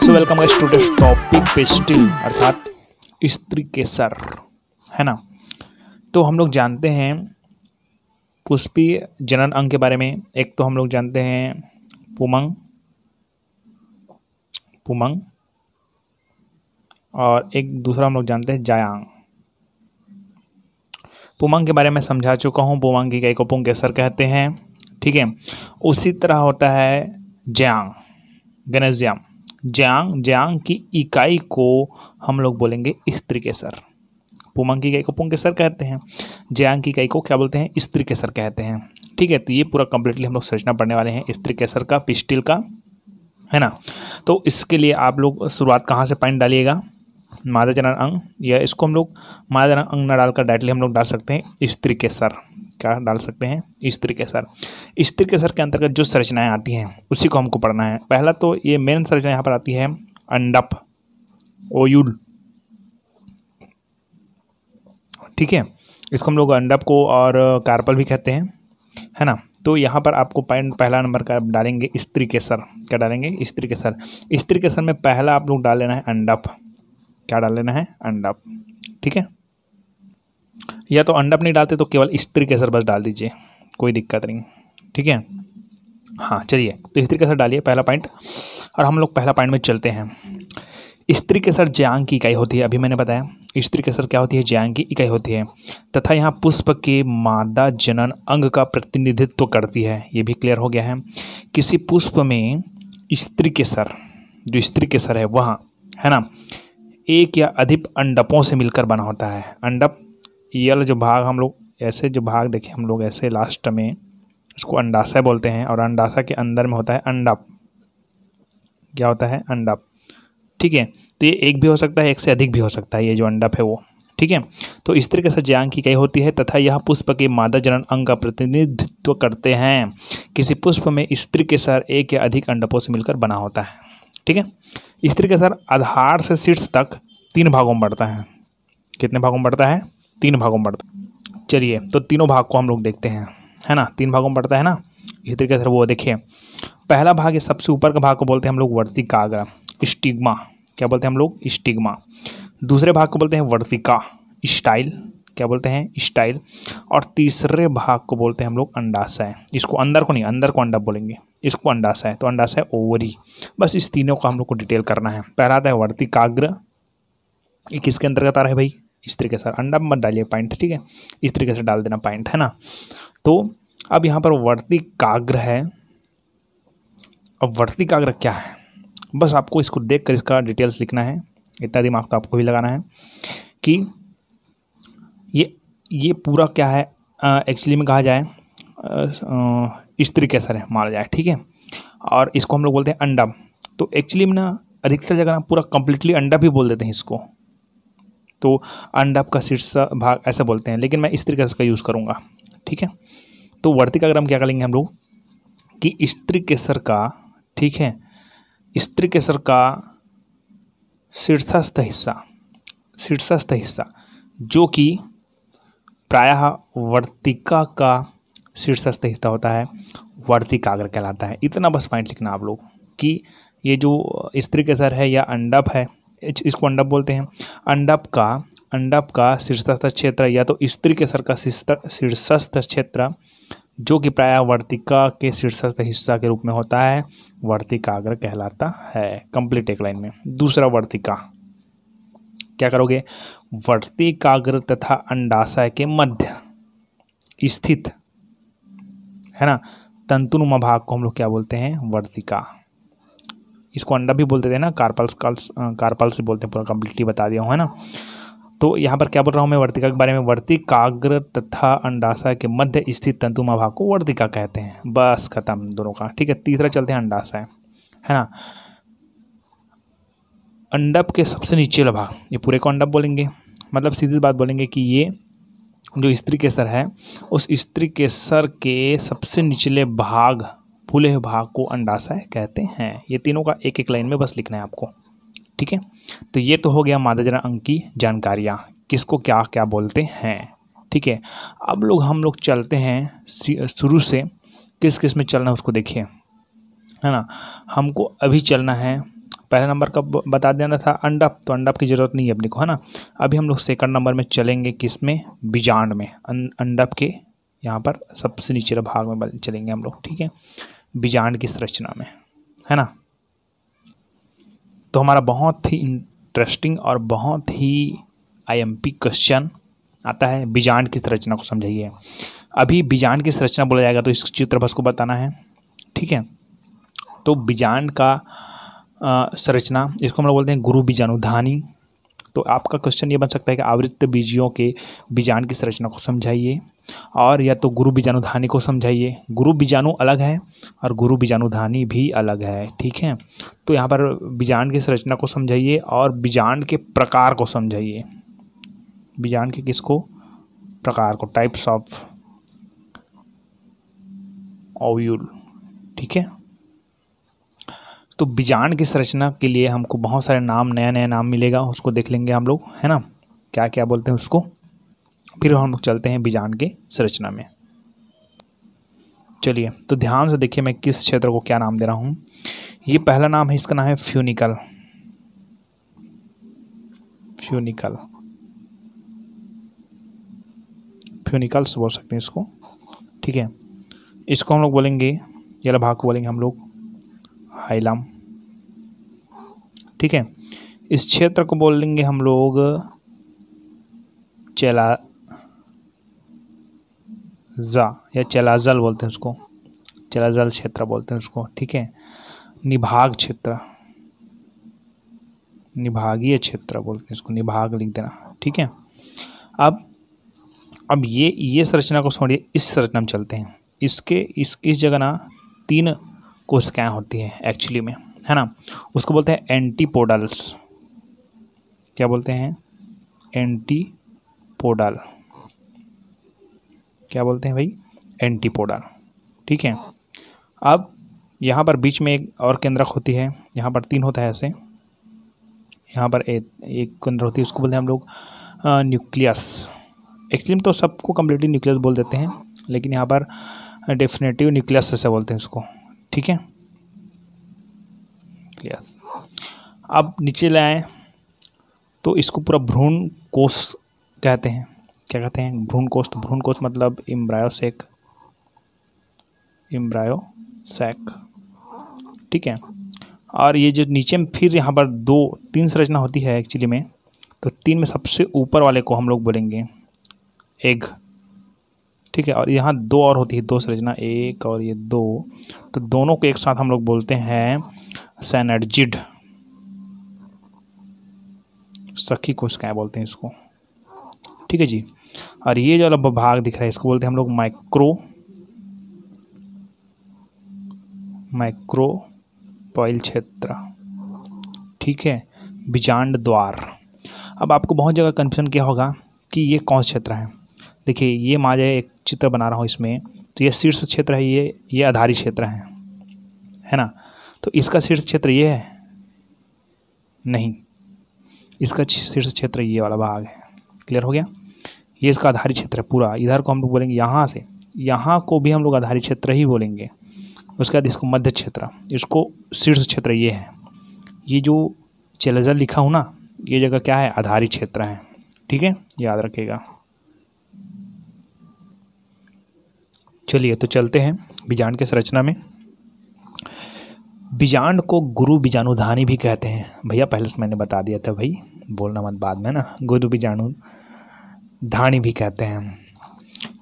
so welcome guys to this topic pistil अर्थात स्त्री के सर है ना तो हम लोग जानते हैं पुष्पी जनन अंग के बारे में एक तो हम लोग जानते हैं पुमंग पुमंग और एक दूसरा हम लोग जानते हैं जायांग पुमंग के बारे में समझा चुका हूँ पुमंग की गाय को केसर कहते हैं ठीक है उसी तरह होता है ज्यांग गणेश ज्यांग ज्यांग ज्यांग की इकाई को हम लोग बोलेंगे स्त्री केसर पुमांग पुमंग की गाय को पुंग केसर कहते हैं ज्यांग की गाय को क्या बोलते हैं स्त्री केसर कहते हैं ठीक है तो ये पूरा कंप्लीटली हम लोग सर्चना पड़ने वाले हैं स्त्री केसर का पिस्टिल का है ना तो इसके लिए आप लोग शुरुआत कहाँ से पॉइंट डालिएगा मादा चरण अंग या इसको हम लोग मादा चरण अंग ना डालकर डायरेक्टली हम लोग डाल सकते हैं स्त्री के सर क्या डाल सकते हैं स्त्री के सर स्त्री के सर के अंतर्गत जो संरचनाएँ आती हैं उसी को हमको पढ़ना है पहला तो ये मेन संरचना यहाँ पर आती है अंडप ओयूल ठीक है इसको हम लोग अंडप को और कार्पल भी कहते हैं है ना तो यहाँ पर आपको पहला नंबर का डालेंगे स्त्री के सर क्या डालेंगे स्त्री के सर स्त्री के सर में पहला आप लोग डाल लेना है अंडप क्या डाल लेना है अंडा ठीक है या तो अंडा नहीं डालते तो केवल स्त्री केसर बस डाल दीजिए कोई दिक्कत नहीं ठीक है हाँ चलिए तो स्त्री केसर डालिए पहला पॉइंट और हम लोग पहला पॉइंट में चलते हैं स्त्री केसर ज्यांग की इकाई होती है अभी मैंने बताया स्त्री केसर क्या होती है ज्यांग की इकाई होती है तथा यहाँ पुष्प के मादा जनन अंग का प्रतिनिधित्व करती है ये भी क्लियर हो गया है किसी पुष्प में स्त्री केसर जो स्त्री केसर है वह है ना एक या अधिक अंडपों से मिलकर बना होता है अंडप यल जो भाग हम लोग ऐसे जो भाग देखें हम लोग ऐसे लास्ट में उसको अंडाशय बोलते हैं और अंडाशय के अंदर में होता है अंडप क्या होता है अंडप ठीक है तो ये एक भी हो सकता है एक से अधिक भी हो सकता है ये जो अंडप है वो ठीक है तो इस तरीके से ज्यांग की कई होती है तथा यह पुष्प के मादा जनन अंग का प्रतिनिधित्व करते हैं किसी पुष्प में स्त्री के सर एक या अधिक अंडपों से मिलकर बना होता है ठीक है इस तरीके से सर आधार से शीर्ष तक तीन भागों में बढ़ता है कितने भागों में बढ़ता है तीन भागों में बढ़ता चलिए तो तीनों भाग को हम लोग देखते हैं है ना तीन भागों में बढ़ता है ना इस तरीके से वो देखिए पहला भाग ये सबसे ऊपर का भाग को बोलते हैं हम लोग वर्तिकाग्र स्टिग्मा क्या बोलते हैं हम लोग स्टिग्मा दूसरे भाग को बोलते हैं वर्तिका स्टाइल क्या बोलते हैं स्टाइल और तीसरे भाग को बोलते हैं हम लोग अंडाशय इसको अंदर को नहीं अंदर को अंडा बोलेंगे इसको अंडाशय है तो अंडाशय है ओवरी बस इस तीनों को हम लोग को डिटेल करना है पहला आता है वर्तिकाग्र ये किसके अंतर्गत आ रहा है भाई इस तरीके से अंडा मत डालिए पॉइंट ठीक है इस तरीके से डाल देना पॉइंट है ना तो अब यहाँ पर वर्तिकाग्र है अब वर्तिकाग्र क्या है बस आपको इसको देख कर इसका डिटेल्स लिखना है इतना दिमाग तो आपको भी लगाना है कि ये ये पूरा क्या है एक्चुअली में कहा जाए स्त्री कैसर है मारा जाए ठीक है और इसको हम लोग बोलते हैं अंडा तो एक्चुअली में ना अधिकतर जगह ना पूरा कम्प्लीटली अंडा भी बोल देते हैं इसको तो अंडा का शीर्ष भाग ऐसा बोलते हैं लेकिन मैं स्त्री केसर का यूज़ करूँगा ठीक है तो वर्तिका अगर हम क्या करेंगे हम लोग कि स्त्री केसर का ठीक है स्त्री केसर का शीर्षस्थ हिस्सा शीर्षस्थ हिस्सा जो कि प्रायः वर्तिका का शीर्षस्थ हिस्सा होता है वर्तिकाग्र कहलाता है इतना बस पॉइंट लिखना आप लोग कि ये जो स्त्री के सर है या अंडप है इसको अंडप बोलते हैं अंडप का अंडप का शीर्षस्थ क्षेत्र या तो स्त्री के सर का शीर्षस्थ क्षेत्र जो कि प्राय वर्तिका के शीर्षस्थ हिस्सा के रूप में होता है वर्तिकाग्र कहलाता है कंप्लीट एक लाइन में दूसरा वर्तिका क्या करोगे वर्तिकाग्र तथा अंडाशय के मध्य स्थित है ना तंतुनुमा भाग को हम लोग क्या बोलते हैं वर्तिका इसको अंडा भी बोलते थे ना कार्पल्स कार्पल्स भी बोलते हैं पूरा कम्प्लीटली बता दिया हूँ है ना तो यहाँ पर क्या बोल रहा हूँ मैं वर्तिका के बारे में वर्तिकाग्र तथा अंडाशय के मध्य स्थित तंतुमा भाग को वर्तिका कहते हैं बस खत्म दोनों का ठीक है तीसरा चलते हैं अंडाशय है।, है ना अंडप के सबसे नीचे वाला भाग ये पूरे को अंडप बोलेंगे मतलब सीधी बात बोलेंगे कि ये जो स्त्री केसर है उस स्त्री केसर के सबसे निचले भाग फूले भाग को अंडाशय कहते हैं ये तीनों का एक एक लाइन में बस लिखना है आपको ठीक है तो ये तो हो गया मादाजरा अंग की जानकारियाँ किसको क्या क्या बोलते हैं ठीक है अब लोग हम लोग चलते हैं शुरू से किस किस में चलना है उसको देखिए है ना हमको अभी चलना है पहला नंबर का बता देना था अंडप तो अंडप की ज़रूरत नहीं है अपने को है ना अभी हम लोग सेकंड नंबर में चलेंगे किस में बीजांड में अं- अंडप के यहाँ पर सबसे निचले भाग में चलेंगे हम लोग ठीक है बीजांड की संरचना में है ना तो हमारा बहुत ही इंटरेस्टिंग और बहुत ही आईएमपी क्वेश्चन आता है बीजांड की संरचना को समझाइए अभी बीजांड की संरचना बोला जाएगा तो इस चित्रभस को बताना है ठीक है तो बीजांड का संरचना इसको हम लोग बोलते हैं गुरु बीजाणुधानी तो आपका क्वेश्चन ये बन सकता है कि आवृत्त बीजियों के बीजाणु की संरचना को समझाइए और या तो गुरु बीजाणुधानी को समझाइए गुरु बीजाणु अलग है और गुरु बीजाणुधानी भी अलग है ठीक है तो यहाँ पर बीजाण की संरचना को समझाइए और बीजाण के प्रकार को समझाइए बीजाण के किसको प्रकार को टाइप्स ऑफ ओव्यूल ठीक है तो बीजान की संरचना के लिए हमको बहुत सारे नाम नया नया नाम मिलेगा उसको देख लेंगे हम लोग है ना क्या क्या बोलते हैं उसको फिर हम लोग चलते हैं बीजान के संरचना में चलिए तो ध्यान से देखिए मैं किस क्षेत्र को क्या नाम दे रहा हूँ ये पहला नाम है इसका नाम है फ्यूनिकल फ्यूनिकल फ्यूनिकल्स बोल सकते हैं इसको ठीक है इसको हम लोग बोलेंगे येला भाग को बोलेंगे हम लोग हाइलाम ठीक है इस क्षेत्र को बोल लेंगे हम लोग चेला जा या चलाजल बोलते हैं उसको चलाजल क्षेत्र बोलते हैं उसको ठीक है निभाग क्षेत्र निभागीय क्षेत्र बोलते हैं इसको निभाग लिख देना ठीक है अब अब ये ये संरचना को छोड़िए इस संरचना में चलते हैं इसके इस इस जगह ना तीन कोशिकाएँ होती हैं एक्चुअली में है ना उसको बोलते हैं एंटीपोडल्स क्या बोलते हैं एंटीपोडल क्या बोलते हैं भाई एंटीपोडल ठीक है अब यहाँ पर बीच में एक और केंद्रक होती है यहाँ पर तीन होता है ऐसे यहाँ पर ए, एक केंद्र होती है उसको बोलते हैं हम लोग न्यूक्लियस एक्चुअली तो सबको कम्प्लीटली न्यूक्लियस बोल देते हैं लेकिन यहाँ पर डेफिनेटिव न्यूक्लियस ऐसे बोलते हैं इसको ठीक है यस अब नीचे लाएँ तो इसको पूरा भ्रूण कोष कहते हैं क्या कहते हैं भ्रूण कोष तो भ्रूण कोष मतलब इम्ब्रायोसेक सेक ठीक है और ये जो नीचे में फिर यहाँ पर दो तीन संरचना होती है एक्चुअली में तो तीन में सबसे ऊपर वाले को हम लोग बोलेंगे एग ठीक है और यहाँ दो और होती है दो संरचना एक और ये दो तो दोनों को एक साथ हम लोग बोलते हैं सैनर्जिड सखी कोशिकाएं बोलते हैं इसको ठीक है जी और ये जो अलग भाग दिख रहा है इसको बोलते हैं हम लोग माइक्रो माइक्रो पॉइल क्षेत्र ठीक है बीजांड द्वार अब आपको बहुत जगह कन्फ्यूजन किया होगा कि ये कौन क्षेत्र है देखिए ये मान जाए एक चित्र बना रहा हूँ इसमें तो ये शीर्ष क्षेत्र है ये ये आधारी क्षेत्र है है ना तो इसका शीर्ष क्षेत्र ये है नहीं इसका शीर्ष क्षेत्र ये वाला भाग है क्लियर हो गया ये इसका आधारी क्षेत्र है पूरा इधर को हम लोग बोलेंगे यहाँ से यहाँ को भी हम लोग आधारी क्षेत्र ही बोलेंगे उसके बाद इसको मध्य क्षेत्र इसको शीर्ष क्षेत्र ये है ये जो चेलेजर लिखा हूँ ना ये जगह क्या है आधारी क्षेत्र है ठीक है याद रखेगा चलिए तो चलते हैं बीजांड के संरचना में बीजांड को गुरु बीजाणुधानी भी कहते हैं भैया पहले से मैंने बता दिया था भाई बोलना मत बाद में ना गुरु बीजाणु धानी भी कहते हैं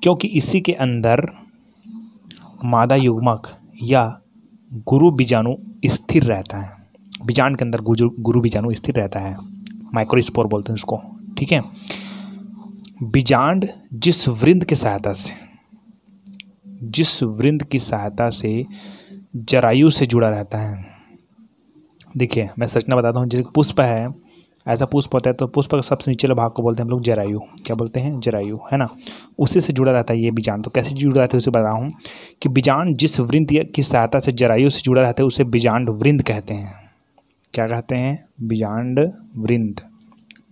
क्योंकि इसी के अंदर मादा युग्मक या गुरु बीजाणु स्थिर रहता है बीजांड के अंदर गुरु गुरु बीजाणु स्थिर रहता है माइक्रोस्पोर बोलते हैं उसको ठीक है बीजांड जिस वृंद की सहायता से जिस वृंद की सहायता से जरायु से जुड़ा रहता है देखिए मैं सचना बताता हूँ जैसे पुष्प है ऐसा पुष्प होता है तो पुष्प का सबसे निचले भाग को बोलते हैं हम लोग जरायु क्या बोलते हैं जरायु है ना उसी से जुड़ा रहता है ये बीजान तो कैसे जुड़ा रहता है उसे बता हूँ कि बीजान जिस वृंद की सहायता से जरायु से जुड़ा रहता है उसे बीजांड वृंद कहते हैं क्या कहते हैं बीजांड वृंद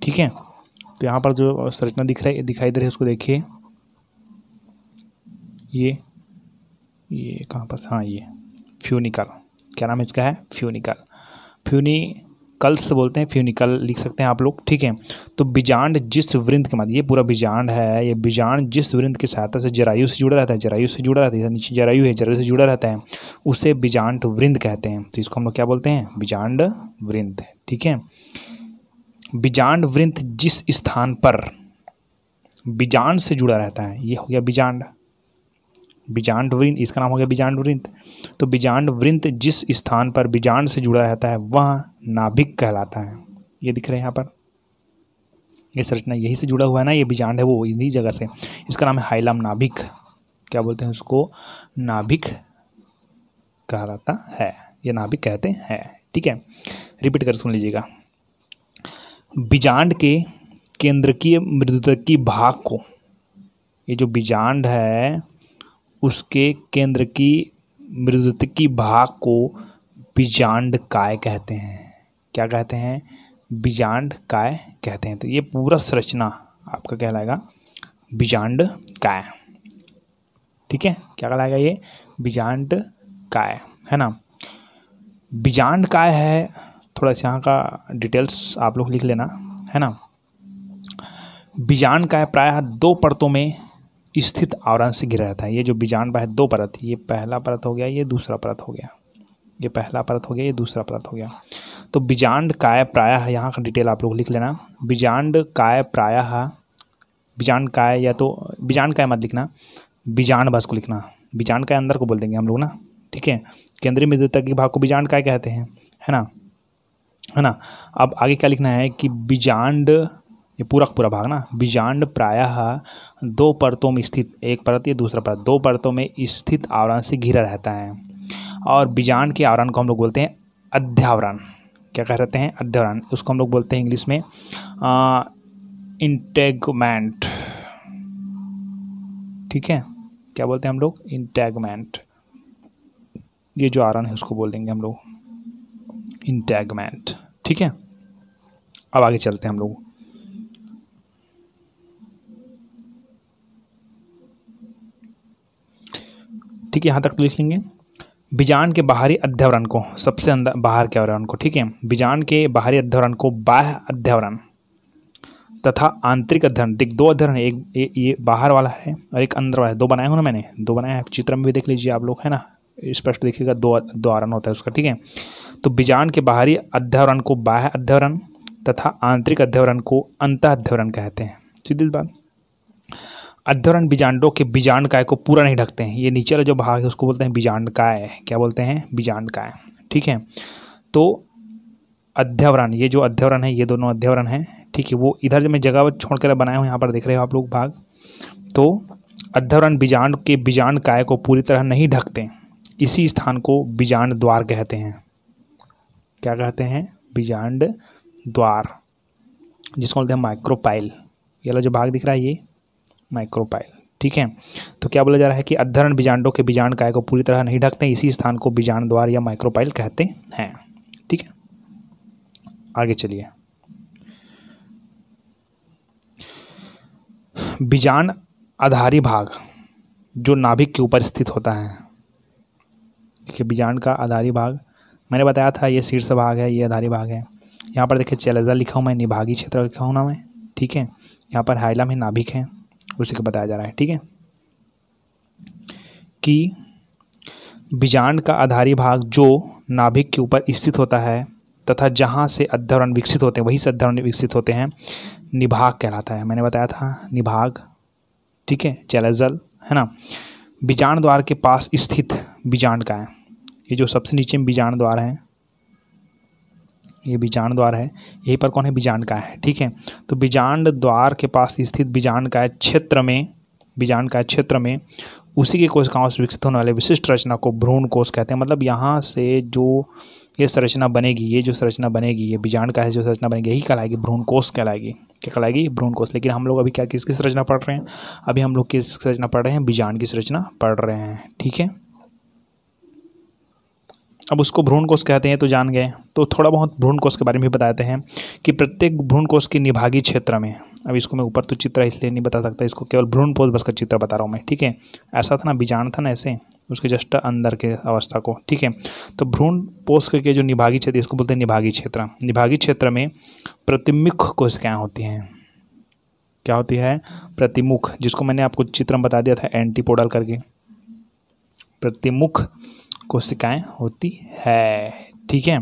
ठीक है तो यहाँ पर जो संरचना दिख रही दिखाई दे रही है उसको देखिए ये ये कहाँ पास हाँ ये फ्यूनिकल क्या नाम इसका है फ्यूनिकल फ्यूनी से बोलते हैं फ्यूनिकल लिख सकते हैं आप लोग ठीक है तो बीजांड जिस वृंद के मतलब ये पूरा बीजांड है ये बीजांड जिस वृंद की सहायता से जरायु से जुड़ा रहता है जरायु से जुड़ा रहता है नीचे जरायु है जरायु से जुड़ा रहता है उसे बीजांड वृंद कहते हैं तो इसको हम लोग क्या बोलते हैं बीजांड वृंद ठीक है बीजांड वृंद जिस स्थान पर बीजांड से जुड़ा रहता है ये हो गया बीजांड बीजांड वृंत इसका नाम हो गया बीजांड वृंत तो बीजांड वृंत जिस स्थान पर बीजांड से जुड़ा रहता है वह नाभिक कहलाता है ये दिख रहे हैं यहाँ पर ये संरचना यही से जुड़ा हुआ है ना ये बीजांड है वो इन्हीं जगह से इसका नाम है हाइलाम नाभिक क्या बोलते हैं उसको नाभिक कहलाता है ये नाभिक कहते हैं ठीक है रिपीट कर सुन लीजिएगा बीजांड के केंद्र की मृदकी भाग को ये जो बीजांड है उसके केंद्र की की भाग को बीजांड काय कहते हैं क्या कहते हैं बीजांड काय कहते हैं तो ये पूरा संरचना आपका कहलाएगा बीजांड काय ठीक है क्या कहलाएगा ये बीजांड काय है ना बीजांड काय है थोड़ा सा यहाँ का डिटेल्स आप लोग लिख लेना है ना बीजांड काय प्रायः दो परतों में स्थित आवरण से घिरा रहता है ये जो बीजांड है दो परत ये पहला परत हो गया ये दूसरा परत हो गया ये पहला परत हो गया ये दूसरा परत हो गया तो बीजांड काय प्रायः यहाँ का डिटेल आप लोग लिख लेना बीजांड काय प्रायः बीजांड काय या तो बीजांड काय मत लिखना बीजांड भाष को लिखना बीजांड काय अंदर को बोल देंगे हम लोग ना ठीक है केंद्रीय मृदुता के भाग को बीजांड काय कहते हैं है ना है ना अब आगे क्या लिखना है कि बीजांड ये पूरा पूरा भाग ना बीजांड प्रायः दो परतों में स्थित एक परत या दूसरा परत दो परतों में स्थित आवरण से घिरा रहता है और बीजांड के आवरण को हम लोग बोलते हैं अध्यावरण क्या कह रहते हैं अध्यावरण उसको हम लोग बोलते हैं इंग्लिश में इंटेगमेंट ठीक है क्या बोलते हैं हम लोग इंटैगमेंट ये जो आवरण है उसको बोल देंगे हम लोग इंटैगमेंट ठीक है अब आगे चलते हैं हम लोग ठीक है यहाँ तक तो लिख लेंगे बीजान के बाहरी अध्यावरण को सबसे अंदर बाहर के आवरण को ठीक है बीजान के बाहरी अध्यावरण को बाह्य अध्यावरण तथा आंतरिक अध्ययन देख दो अध्ययन है एक ये, ये बाहर वाला है और एक अंदर वाला है दो बनाए हो ना मैंने दो बनाए हैं चित्र में भी देख लीजिए आप लोग है ना स्पष्ट देखिएगा दो दो आरण होता है उसका ठीक है तो बीजान के बाहरी अध्यावरण को बाह्य अध्यावरण तथा आंतरिक अध्यावरण को अंत अध्यावरण कहते हैं सीधी बात अध्ययन बीजांडों के बीजांड काय को पूरा नहीं ढकते हैं ये नीचे वाला जो भाग है उसको बोलते हैं बीजांड काय क्या बोलते हैं बीजांड काय ठीक है तो अध्यावरण ये जो अध्यावरण है ये दोनों अध्यावरण है ठीक है वो इधर मैं जगह छोड़ कर बनाए हूँ यहाँ पर देख रहे हो आप लोग भाग तो अध्यावरण बीजांड के बीजांड काय को पूरी तरह नहीं ढकते इसी स्थान को बीजांड द्वार कहते हैं क्या कहते हैं बीजांड द्वार जिसको बोलते हैं माइक्रोपाइल ये वाला जो भाग दिख रहा है ये माइक्रोपाइल ठीक है तो क्या बोला जा रहा है कि अध्ययन बीजांडों के बीजांड काय को पूरी तरह नहीं ढकते इसी स्थान को बीजांड द्वार या माइक्रोपाइल कहते हैं ठीक है आगे चलिए बीजान आधारी भाग जो नाभिक के ऊपर स्थित होता है देखिए बीजांड का आधारी भाग मैंने बताया था ये शीर्ष भाग है ये आधारी भाग है यहाँ पर देखिए चलेजा लिखा हूँ मैं निभागी क्षेत्र लिखा हूँ ना मैं ठीक है यहाँ पर हाइलम है नाभिक है उसी को बताया जा रहा है ठीक है कि बीजांड का आधारी भाग जो नाभिक के ऊपर स्थित होता है तथा जहाँ से अध्यवरण विकसित होते हैं वहीं से अध्यवरण विकसित होते हैं निभाग कहलाता है मैंने बताया था निभाग ठीक है चैलेजल है ना बीजाण द्वार के पास स्थित बीजाण का है ये जो सबसे नीचे में बीजाण द्वार है ये बीजांड द्वार है यहीं पर कौन है बीजांड का है ठीक है तो बीजांड द्वार के पास स्थित बीजांड का क्षेत्र में बीजांड का क्षेत्र में उसी के कोशिकाओं से विकसित होने वाले विशिष्ट रचना को भ्रूण कोष कहते हैं मतलब यहाँ से जो ये संरचना बनेगी ये जो संरचना बनेगी ये बीजांड का है जो संरचना बनेगी यही कहलाएगी भ्रूण कोष कहलाएगी क्या कहलाएगी भ्रूण कोष लेकिन हम लोग अभी क्या किसकी संरचना पढ़ रहे हैं अभी हम लोग किस संरचना पढ़ रहे हैं बीजांड की संरचना पढ़ रहे हैं ठीक है अब उसको भ्रूण कोष कहते हैं तो जान गए तो थोड़ा बहुत भ्रूण कोष के बारे में भी बताते हैं कि प्रत्येक भ्रूण कोष के निभागी क्षेत्र में अब इसको मैं ऊपर तो चित्र इसलिए नहीं बता सकता इसको केवल भ्रूण पोष बस का चित्र बता रहा हूँ मैं ठीक है ऐसा था ना बीजाण था ना ऐसे उसके जस्ट अंदर के अवस्था को ठीक है तो भ्रूण पोष के जो निभागी क्षेत्र इसको बोलते हैं निभागी क्षेत्र निभागी क्षेत्र में प्रतिमुख कोशिकाएँ होती हैं क्या होती है प्रतिमुख जिसको मैंने आपको चित्र बता दिया था एंटीपोडल करके प्रतिमुख कोशिकाएं होती है ठीक है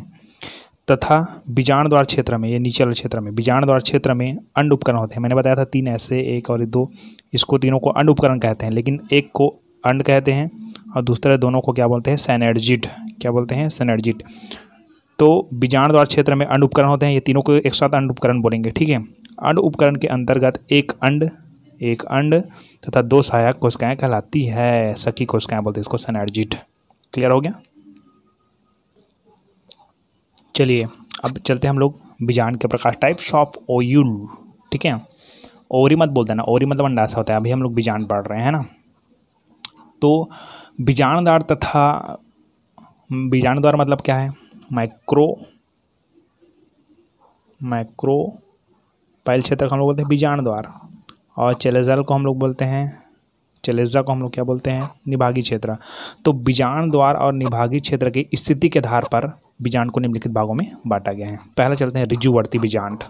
तथा बीजाण द्वार क्षेत्र में ये नीचे वाले क्षेत्र में बीजाण द्वार क्षेत्र में अंड उपकरण होते हैं मैंने बताया था तीन ऐसे एक और दो इसको तीनों को अंड उपकरण कहते हैं लेकिन एक को अंड कहते हैं और दूसरे दोनों को क्या बोलते हैं सैनर्जिट क्या बोलते हैं सैनर्जिट तो बीजाण द्वार क्षेत्र में अंड उपकरण होते हैं ये तीनों को एक साथ अंड उपकरण बोलेंगे ठीक है अंड उपकरण के अंतर्गत एक अंड एक अंड तथा दो सहायक कोशिकाएं कहलाती है सखी कोशिकाएं बोलते हैं इसको सैनर्जिट क्लियर हो गया चलिए अब चलते हैं हम लोग बिजान के प्रकाश टाइप्स ऑफ ओयूल ठीक है ओरी मत बोल देना ओरी मतलब अंडासा होता है अभी हम लोग बिजान पढ़ रहे हैं ना तो बीजाणुदार तथा बीजाणुदार मतलब क्या है माइक्रो माइक्रो पैल क्षेत्र का हम लोग बोलते हैं द्वार और चेलेजल को हम लोग बोलते हैं चलेजा को हम लोग क्या बोलते हैं निभागी क्षेत्र तो बीजाण द्वार और निभागी क्षेत्र की स्थिति के आधार पर बीजाण को निम्नलिखित भागों में बांटा गया है पहला चलते हैं रिजुवर्ती बीजांड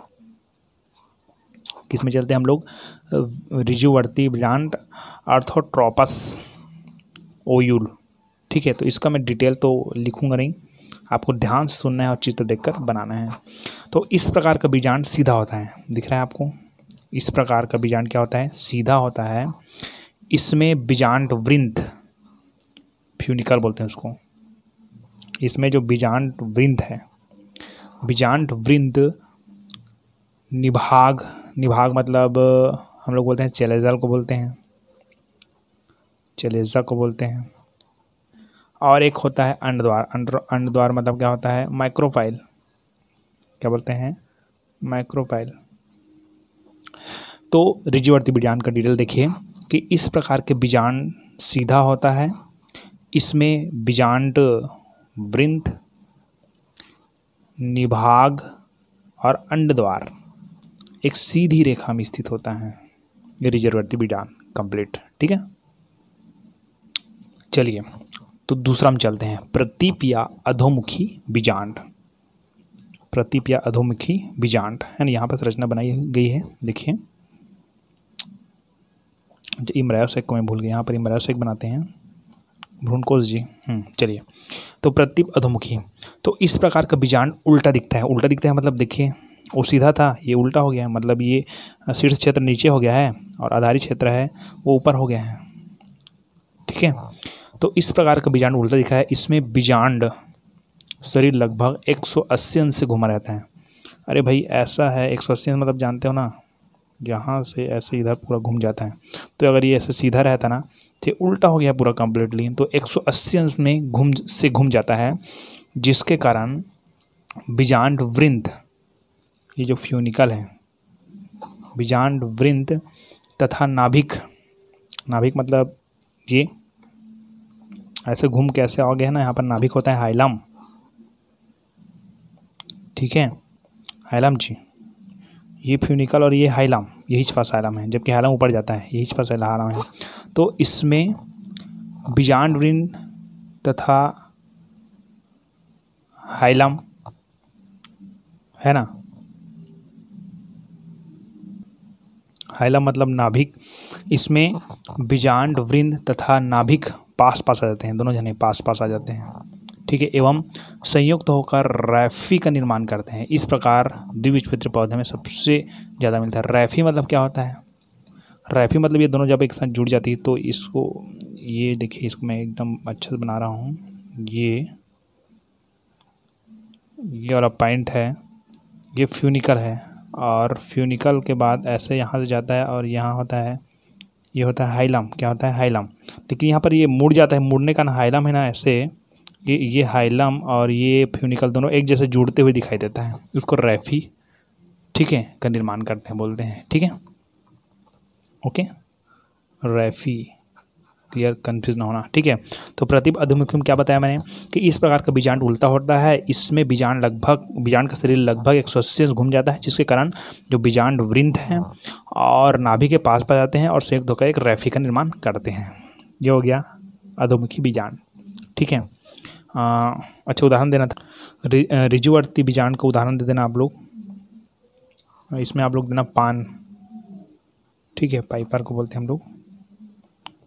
किसमें चलते हैं हम लोग रिजुवर्ती बीजांड अर्थोट्रोपस ओयूल ठीक है तो इसका मैं डिटेल तो लिखूंगा नहीं आपको ध्यान से सुनना है और चित्र देखकर बनाना है तो इस प्रकार का बीजांड सीधा होता है दिख रहा है आपको इस प्रकार का बीजांड क्या होता है सीधा होता है इसमें बीजांड वृंद फ्यूनिकल बोलते हैं उसको इसमें जो बीजांड वृंद है बीजांड वृंद निभाग निभाग मतलब हम लोग बोलते हैं चेलेजल को बोलते हैं चलेजा को बोलते हैं और एक होता है अंडद्वार अंड अंडद्वार मतलब क्या होता है माइक्रोफाइल क्या बोलते हैं माइक्रोफाइल तो रिजीवर्ती विज्ञान का डिटेल देखिए कि इस प्रकार के बीजांड सीधा होता है इसमें बीजांड वृंत निभाग और अंडद्वार एक सीधी रेखा में स्थित होता है ये रिजर्वर्ती बीजांड कंप्लीट ठीक है चलिए तो दूसरा हम चलते हैं प्रतीप या अधोमुखी बीजांड प्रतीप या अधोमुखी बीजांड है ना यहाँ पर संरचना बनाई गई है देखिए इमराव शेख को मैं भूल गया यहाँ पर इमराव शेख बनाते हैं भ्रूणकोश जी हम्म, चलिए तो प्रतिप अधोमुखी तो इस प्रकार का बीजांड उल्टा दिखता है उल्टा दिखता है मतलब देखिए वो सीधा था ये उल्टा हो गया है मतलब ये शीर्ष क्षेत्र नीचे हो गया है और आधारित क्षेत्र है वो ऊपर हो गया है ठीक है तो इस प्रकार का बीजांड उल्टा दिखा है इसमें बीजांड शरीर लगभग एक अस्सी अंश से घुमा रहता है अरे भाई ऐसा है एक अंश मतलब जानते हो ना यहाँ से ऐसे इधर पूरा घूम जाता है तो अगर ये ऐसे सीधा रहता ना तो उल्टा हो गया पूरा कम्प्लीटली तो एक अंश में घूम से घूम जाता है जिसके कारण बीजांड वृंद ये जो फ्यूनिकल है बीजांड वृंद तथा नाभिक नाभिक मतलब ये ऐसे घूम कैसे आ गया ना यहाँ पर नाभिक होता है हाइलम ठीक है हाइलम जी ये फ्यूनिकल और ये हाइलाम ये हिचपस हाइलाम है जबकि हाइलाम ऊपर जाता है ये हिचपस हाइलाम है तो इसमें बीजांड तथा हाइलाम है ना हाइलाम मतलब नाभिक इसमें बिजांड वृंद तथा नाभिक पास पास आ जाते हैं दोनों जने पास पास आ जाते हैं ठीक है एवं संयुक्त होकर रैफी का निर्माण करते हैं इस प्रकार द्विबीजपत्री पौधे में सबसे ज़्यादा मिलता है रैफी मतलब क्या होता है रैफी मतलब ये दोनों जब एक साथ जुड़ जाती है तो इसको ये देखिए इसको मैं एकदम अच्छे से बना रहा हूँ ये ये वाला पॉइंट है ये फ्यूनिकल है और फ्यूनिकल के बाद ऐसे यहाँ से जाता है और यहाँ होता है ये होता है हाइलम क्या होता है हाइलम लेकिन यहाँ पर ये मुड़ जाता है मुड़ने का ना हाइलम है ना ऐसे ये ये हाइलम और ये फ्यूनिकल दोनों एक जैसे जुड़ते हुए दिखाई देता है उसको रेफी ठीक है का निर्माण करते हैं बोलते हैं ठीक है ओके रेफी क्लियर कन्फ्यूज ना होना ठीक है तो प्रतिप अधोमुखी में क्या बताया मैंने कि इस प्रकार का बीजांड उल्टा होता है इसमें बीजांड लगभग बीजांड का शरीर लगभग एक सौ अस्सी घूम जाता है जिसके कारण जो बीजांड वृंद हैं और नाभि के पास पा जाते हैं और संयुक्त होकर एक रैफी का निर्माण करते हैं ये हो गया अधोमुखी बीजांड ठीक है अच्छा उदाहरण देना था रिजुवर्ती बीजाण बीजांड का उदाहरण दे देना आप लोग इसमें आप लोग देना पान ठीक है पाइपर को बोलते हैं हम लोग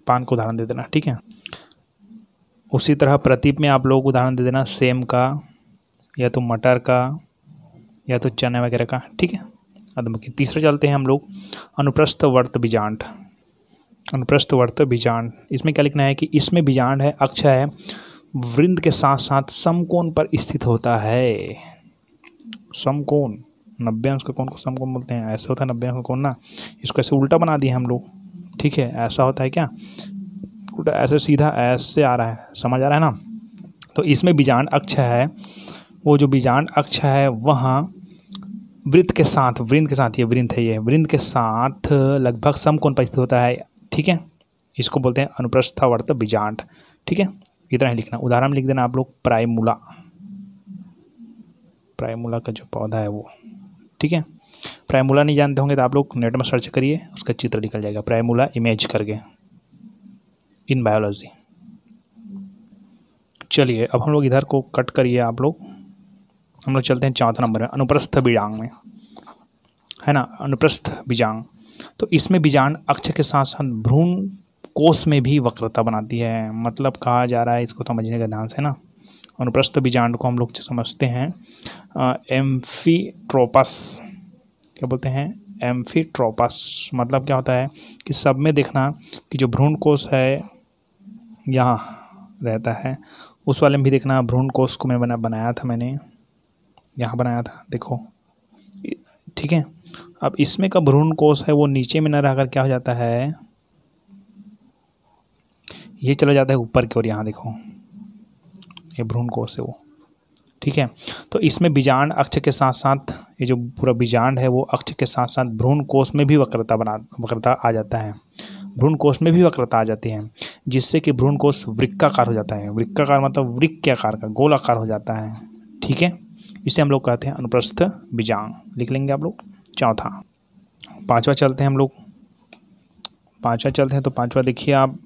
पान का उदाहरण दे देना ठीक है उसी तरह प्रतीप में आप लोग उदाहरण दे देना सेम का या तो मटर का या तो चने वगैरह का ठीक है अधमुखी तीसरा चलते हैं हम लोग अनुप्रस्थ वर्त बीजांड अनुप्रस्थ वर्त बीजांड इसमें क्या लिखना है कि इसमें बीजांड है अक्षय है वृंद के साथ साथ समकोण पर स्थित होता है समकोण नब्बे अंश का कोण को समकोण बोलते हैं ऐसे होता है नब्बे अंश का कोण ना इसको ऐसे उल्टा बना दिया हम लोग ठीक है ऐसा होता है क्या उल्टा ऐसे सीधा ऐसे आ रहा है समझ आ रहा है ना तो इसमें बीजांड अक्ष है वो जो बीजांड अक्ष है वहाँ वृत्त के साथ वृंद के साथ ये वृंद है ये वृंद के साथ लगभग समकोण पर स्थित होता है ठीक है इसको बोलते हैं अनुप्रस्थावर्त बीजांड ठीक है इतना ही लिखना उदाहरण लिख देना आप लोग प्राइमूला प्राइमूला का जो पौधा है वो ठीक है प्राइमूला नहीं जानते होंगे तो आप लोग नेट में सर्च करिए उसका चित्र निकल जाएगा प्राइमूला इमेज करके इन बायोलॉजी चलिए अब हम लोग इधर को कट करिए आप लोग हम लोग चलते हैं चौथे नंबर में अनुप्रस्थ बीजांग में है ना अनुप्रस्थ बीजांग तो इसमें बीजांड अक्ष के साथ साथ भ्रूण कोष में भी वक्रता बनाती है मतलब कहा जा रहा है इसको समझने का ध्यान से ना अनुप्रस्थ बीजांड को हम लोग समझते हैं एम्फीट्रोपस क्या बोलते हैं एम्फीट्रोपस मतलब क्या होता है कि सब में देखना कि जो भ्रूण कोष है यहाँ रहता है उस वाले में भी देखना भ्रूण कोष को मैं बना बनाया था मैंने यहाँ बनाया था देखो ठीक है अब इसमें का भ्रूण कोष है वो नीचे में ना रह क्या हो जाता है ये चला जाता है ऊपर की ओर यहाँ देखो ये भ्रूण कोष है वो ठीक है तो इसमें बीजांड अक्ष के साथ साथ ये जो पूरा बीजांड है वो अक्ष के साथ साथ भ्रूण कोष में भी वक्रता बना वक्रता आ जाता है भ्रूण कोष में भी वक्रता आ जाती है जिससे कि भ्रूण कोष वृक्काकार हो जाता है वृक्काकार मतलब वृक के आकार का गोलाकार हो जाता है ठीक है इसे हम लोग कहते हैं अनुप्रस्थ बीजांग लिख लेंगे आप लोग चौथा पांचवा चलते हैं हम लोग पांचवा चलते हैं तो पांचवा देखिए आप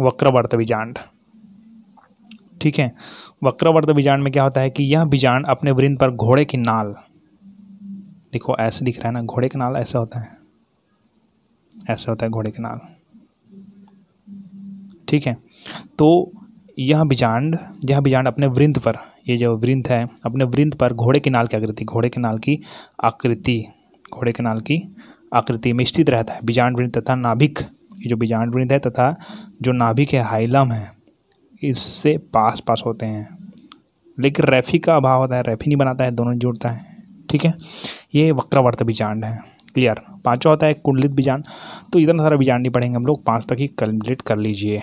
वक्रवर्त बीजांड ठीक है वक्रवर्त बीजांड में क्या होता है कि यह बीजांड अपने वृंद पर घोड़े की नाल देखो ऐसे दिख रहा है ना घोड़े के नाल ऐसा होता है ऐसा होता है घोड़े के नाल ठीक है तो यह बीजांड यह बीजांड अपने वृंद पर ये जो वृंद है अपने वृंद पर घोड़े के नाल की आकृति घोड़े के नाल की आकृति घोड़े के नाल की आकृति में स्थित रहता है बीजांड वृंद तथा नाभिक ये जो बीजांड वृंद है तथा जो नाभिक है हाइलम है इससे पास पास होते हैं लेकिन रेफी का अभाव होता है रेफी नहीं बनाता है दोनों जुड़ता है ठीक है ये वक्रवर्त बीजांड है क्लियर पाँचों होता है कुंडलित बीजांड तो इतना सारा बीजांड नहीं पढ़ेंगे हम लोग पाँच तक ही कंप्लीट कर लीजिए